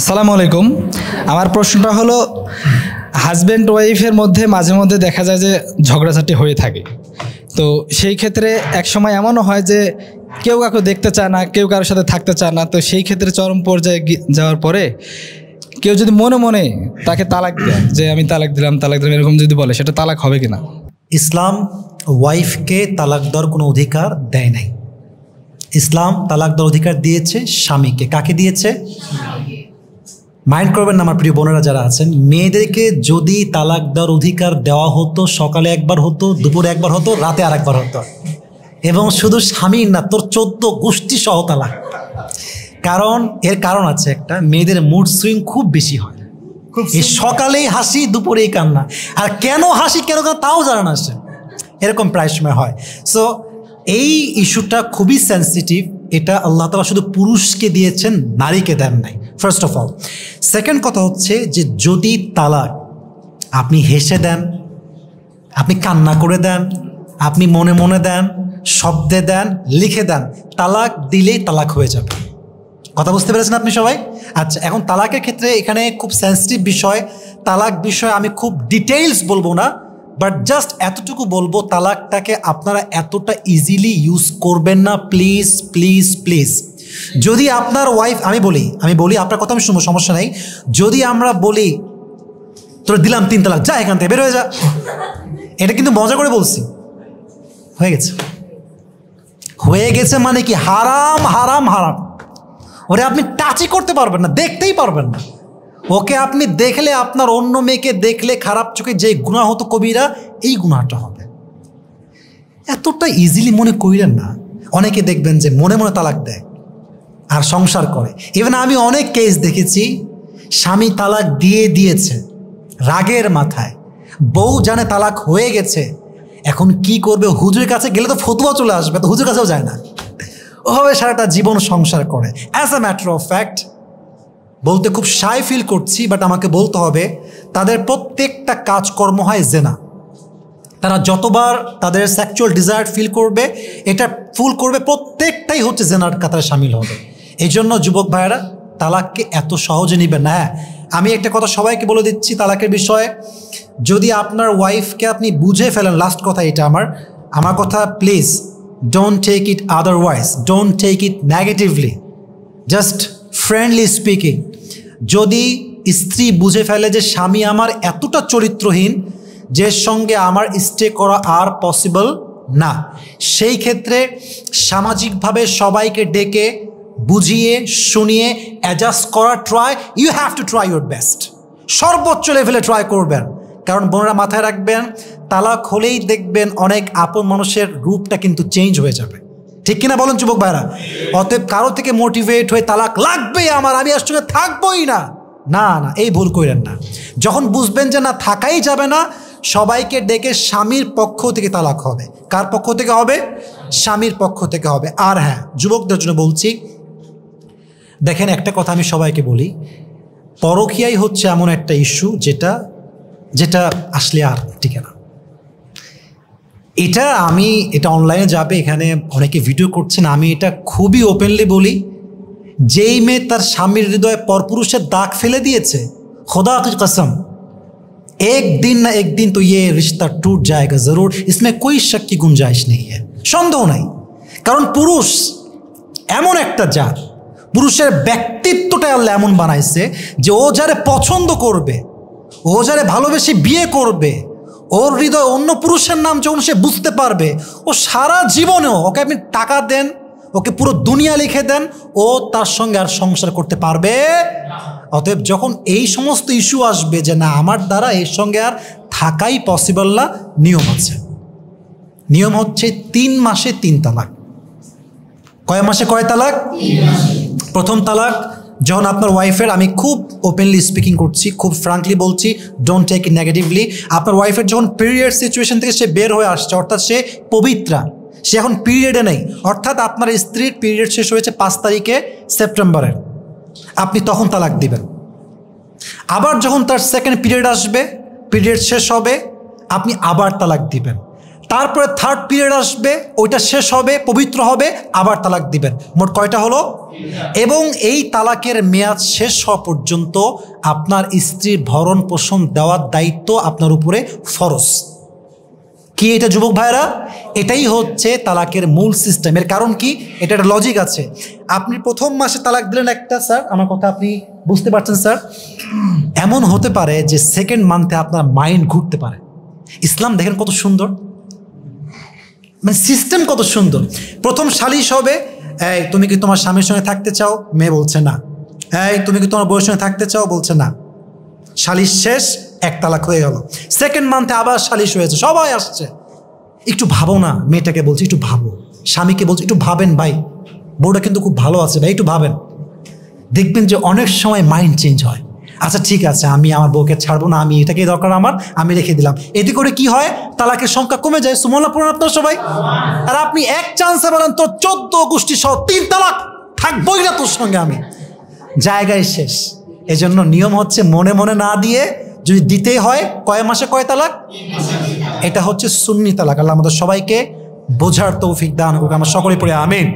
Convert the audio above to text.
আসসালামু আলাইকুম আমার প্রশ্নটা হলো হাজব্যান্ড ওয়াইফের মধ্যে মাঝে মধ্যে দেখা যায় যে ঝগড়াঝাটি হয়ে থাকে তো সেই ক্ষেত্রে এক সময় এমনও হয় যে কেউ কাউকে দেখতে চায় না কেউ কারোর সাথে থাকতে চায় না তো সেই ক্ষেত্রে চরম পর্যায়ে যাওয়ার পরে কেউ যদি মনে মনে তাকে তালাক দেয় যে আমি তালাক দিলাম তালাক দিলাম এরকম যদি বলে সেটা তালাক হবে কিনা ইসলাম ওয়াইফকে তালাক দেওয়ার কোনো অধিকার দেয় নাই ইসলাম তালাক দেওয়ার অধিকার দিয়েছে স্বামীকে কাকে দিয়েছে মাইন্ড করবেন না আমার প্রিয় বোনেরা যারা আছেন মেয়েদেরকে যদি তালাক দেওয়ার অধিকার দেওয়া হতো সকালে একবার হতো দুপুরে একবার হতো রাতে আর একবার হতো এবং শুধু স্বামী না তোর চোদ্দ গোষ্ঠী সহ তালাক কারণ এর কারণ আছে একটা মেয়েদের মুড সুইং খুব বেশি হয় এই সকালেই হাসি দুপুরেই কান্না আর কেন হাসি কেন কেন তাও জানা না সে এরকম প্রায় সময় হয় সো এই ইস্যুটা খুবই সেন্সিটিভ এটা আল্লাহ তালা শুধু পুরুষকে দিয়েছেন নারীকে দেন নাই ফার্স্ট অফ অল সেকেন্ড কথা হচ্ছে যে যদি তালাক আপনি হেসে দেন আপনি কান্না করে দেন আপনি মনে মনে দেন শব্দে দেন লিখে দেন তালাক দিলেই তালাক হয়ে যাবে কথা বুঝতে পেরেছেন আপনি সবাই আচ্ছা এখন তালাকের ক্ষেত্রে এখানে খুব সেন্সিটিভ বিষয় তালাক বিষয়ে আমি খুব ডিটেইলস বলবো না বাট জাস্ট এতটুকু বলবো তালাকটাকে আপনারা এতটা ইজিলি ইউজ করবেন না প্লিজ প্লিজ প্লিজ যদি আপনার ওয়াইফ আমি বলি আমি বলি আপনার কথা আমি শুনবো সমস্যা নেই যদি আমরা বলি তোর দিলাম তিন তালাক যা এখান থেকে বের হয়ে যা এটা কিন্তু মজা করে বলছি হয়ে গেছে হয়ে গেছে মানে কি হারাম হারাম হারাম ওরে আপনি টাচই করতে পারবেন না দেখতেই পারবেন না ওকে আপনি দেখলে আপনার অন্য মেয়েকে দেখলে খারাপ চোখে যে গুণা হতো কবিরা এই গুণাটা হবে এতটা ইজিলি মনে করিলেন না অনেকে দেখবেন যে মনে মনে তালাক দেয় আর সংসার করে ইভেন আমি অনেক কেস দেখেছি স্বামী তালাক দিয়ে দিয়েছে রাগের মাথায় বউ জানে তালাক হয়ে গেছে এখন কি করবে হুজুরের কাছে গেলে তো ফতুয়া চলে আসবে তো হুজুর কাছেও যায় না ওভাবে সারাটা জীবন সংসার করে as a matter of fact বলতে খুব সাই ফিল করছি বাট আমাকে বলতে হবে তাদের প্রত্যেকটা কাজকর্ম হয় জেনা তারা যতবার তাদের সেক্সুয়াল ডিজায়ার ফিল করবে এটা ফুল করবে প্রত্যেকটাই হচ্ছে জেনার কাতারে সামিল হবে এই জন্য যুবক ভাইয়েরা তালাককে এত সহজে নেবেন না হ্যাঁ আমি একটা কথা সবাইকে বলে দিচ্ছি তালাকের বিষয়ে যদি আপনার ওয়াইফকে আপনি বুঝে ফেলেন লাস্ট কথা এটা আমার আমার কথা please don't take it otherwise don't take it negatively just friendly speaking যদি স্ত্রী বুঝে ফেলে যে স্বামী আমার এতটা চরিত্রহীন যে সঙ্গে আমার স্টে করা আর পসিবল না সেই ক্ষেত্রে সামাজিকভাবে সবাইকে ডেকে বুঝিয়ে শুনিয়ে অ্যাডজাস্ট করার try you have to try your best সর্বোচ্চ লেভেলে ট্রাই করবেন কারণ বোনেরা মাথায় রাখবেন তালাক হলেই দেখবেন অনেক আপন মানুষের রূপটা কিন্তু চেঞ্জ হয়ে যাবে ঠিক কিনা বলুন যুবক ভাইরা অতএব কারো থেকে মোটিভেট হয়ে তালাক লাগবে আমার আমি আর সঙ্গে থাকবোই না না না এই ভুল করেন না যখন বুঝবেন যে না থাকাই যাবে না সবাইকে ডেকে স্বামীর পক্ষ থেকে তালাক হবে কার পক্ষ থেকে হবে স্বামীর পক্ষ থেকে হবে আর হ্যাঁ যুবকদের জন্য বলছি দেখেন একটা কথা আমি সবাইকে বলি পরকিয়াই হচ্ছে এমন একটা ইস্যু যেটা যেটা আসলে আর টিকে না এটা আমি এটা অনলাইনে যাবে এখানে অনেকে ভিডিও করছেন আমি এটা খুবই ওপেনলি বলি যেই মেয়ে তার স্বামীর হৃদয়ে পরপুরুষের দাগ ফেলে দিয়েছে খোদা কসম একদিন না একদিন তো ইয়ে রিশতা টুট জায়গা জরুর ইসমে কই शक কি গুঞ্জাইশ নেই সন্দেহ নাই কারণ পুরুষ এমন একটা জাত পুরুষের ব্যক্তিত্বটা আল্লাহ এমন বানাইছে যে ও যারে পছন্দ করবে ও যারে ভালোবেসে বিয়ে করবে ওর হৃদয় অন্য পুরুষের নাম যখন সে বুঝতে পারবে ও সারা জীবনেও ওকে আপনি টাকা দেন ওকে পুরো দুনিয়া লিখে দেন ও তার সঙ্গে আর সংসার করতে পারবে অতএব যখন এই সমস্ত ইস্যু আসবে যে না আমার দ্বারা এর সঙ্গে আর থাকাই পসিবল না নিয়ম আছে নিয়ম হচ্ছে তিন মাসে তিন তালাক কয় মাসে কয় তালাক প্রথম তালাক যখন আপনার ওয়াইফের আমি খুব ওপেনলি স্পিকিং করছি খুব ফ্রাঙ্কলি বলছি ডোন্ট টেক ইট নেগেটিভলি আপনার ওয়াইফের যখন পিরিয়ড সিচুয়েশন থেকে সে বের হয়ে আসছে অর্থাৎ সে পবিত্রা সে এখন পিরিয়ডে নেই অর্থাৎ আপনার স্ত্রীর পিরিয়ড শেষ হয়েছে পাঁচ তারিখে সেপ্টেম্বরের আপনি তখন তালাক দিবেন আবার যখন তার সেকেন্ড পিরিয়ড আসবে পিরিয়ড শেষ হবে আপনি আবার তালাক দিবেন তারপরে থার্ড পিরিয়ড আসবে ওইটা শেষ হবে পবিত্র হবে আবার তালাক দিবেন মোট কয়টা হলো এবং এই তালাকের মেয়াদ শেষ হওয়া পর্যন্ত আপনার স্ত্রীর ভরণ পোষণ দেওয়ার দায়িত্ব আপনার উপরে ফরস কি এটা যুবক ভাইরা এটাই হচ্ছে তালাকের মূল সিস্টেমের কারণ কি এটা একটা লজিক আছে আপনি প্রথম মাসে তালাক দিলেন একটা স্যার আমার কথা আপনি বুঝতে পারছেন স্যার এমন হতে পারে যে সেকেন্ড মান্থে আপনার মাইন্ড ঘুরতে পারে ইসলাম দেখেন কত সুন্দর মানে সিস্টেম কত সুন্দর প্রথম সালিশ হবে এই তুমি কি তোমার স্বামীর সঙ্গে থাকতে চাও মেয়ে বলছে না এই তুমি কি তোমার বউয়ের সঙ্গে থাকতে চাও বলছে না সালিশ শেষ এক তালাক হয়ে গেল সেকেন্ড মান্থে আবার সালিশ হয়েছে সবাই আসছে একটু ভাবো না মেয়েটাকে বলছে একটু ভাবো স্বামীকে বলছে একটু ভাবেন ভাই বউটা কিন্তু খুব ভালো আছে ভাই একটু ভাবেন দেখবেন যে অনেক সময় মাইন্ড চেঞ্জ হয় আচ্ছা ঠিক আছে আমি আমার বউকে ছাড়বো না আমি এটাকে দরকার আমার আমি রেখে দিলাম এতে করে কি হয় তালাকের সংখ্যা কমে যায় সুমনা পুরান আপনার সবাই আর আপনি এক চান্সে বলেন তো চোদ্দ গোষ্ঠী সহ তিন তালাক থাকবোই না তোর সঙ্গে আমি জায়গায় শেষ এজন্য নিয়ম হচ্ছে মনে মনে না দিয়ে যদি দিতে হয় কয় মাসে কয় তালাক এটা হচ্ছে সুন্নি তালাক আল্লাহ আমাদের সবাইকে বোঝার তৌফিক দান আমার সকলে পড়ে আমিন